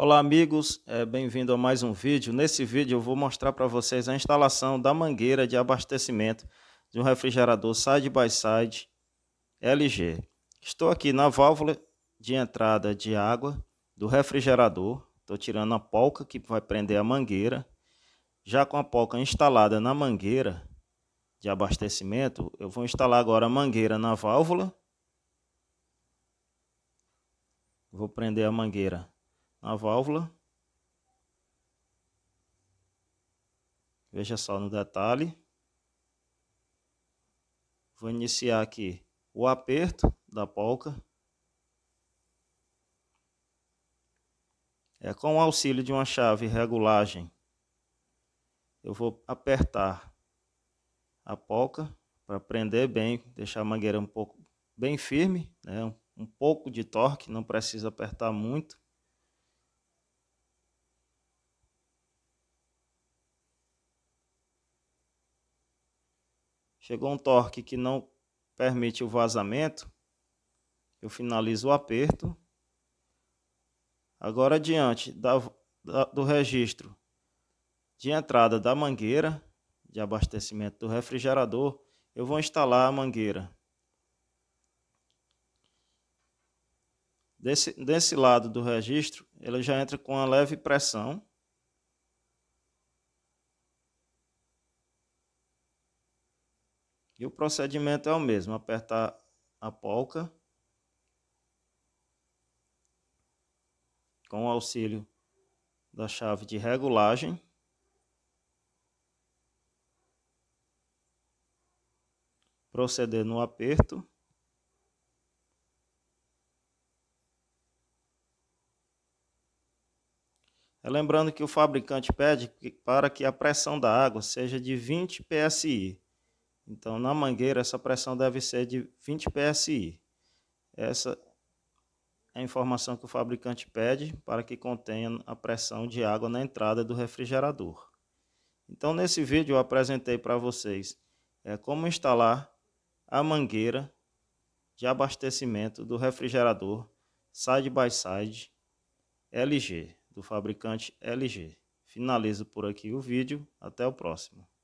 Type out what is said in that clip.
Olá amigos, é, bem-vindo a mais um vídeo. Nesse vídeo eu vou mostrar para vocês a instalação da mangueira de abastecimento de um refrigerador side by side LG. Estou aqui na válvula de entrada de água do refrigerador. Estou tirando a polca que vai prender a mangueira. Já com a polca instalada na mangueira de abastecimento, eu vou instalar agora a mangueira na válvula. Vou prender a mangueira na válvula. Veja só no detalhe. Vou iniciar aqui o aperto da polca. É, com o auxílio de uma chave regulagem, eu vou apertar a polca para prender bem, deixar a mangueira um pouco bem firme, né? um pouco de torque, não precisa apertar muito. Chegou um torque que não permite o vazamento, eu finalizo o aperto. Agora, diante da, da, do registro de entrada da mangueira de abastecimento do refrigerador, eu vou instalar a mangueira. Desse, desse lado do registro, ela já entra com uma leve pressão. E o procedimento é o mesmo, apertar a polca com o auxílio da chave de regulagem. Proceder no aperto. É, lembrando que o fabricante pede para que a pressão da água seja de 20 psi. Então, na mangueira, essa pressão deve ser de 20 psi. Essa é a informação que o fabricante pede para que contenha a pressão de água na entrada do refrigerador. Então, nesse vídeo eu apresentei para vocês é, como instalar a mangueira de abastecimento do refrigerador side by side LG, do fabricante LG. Finalizo por aqui o vídeo, até o próximo.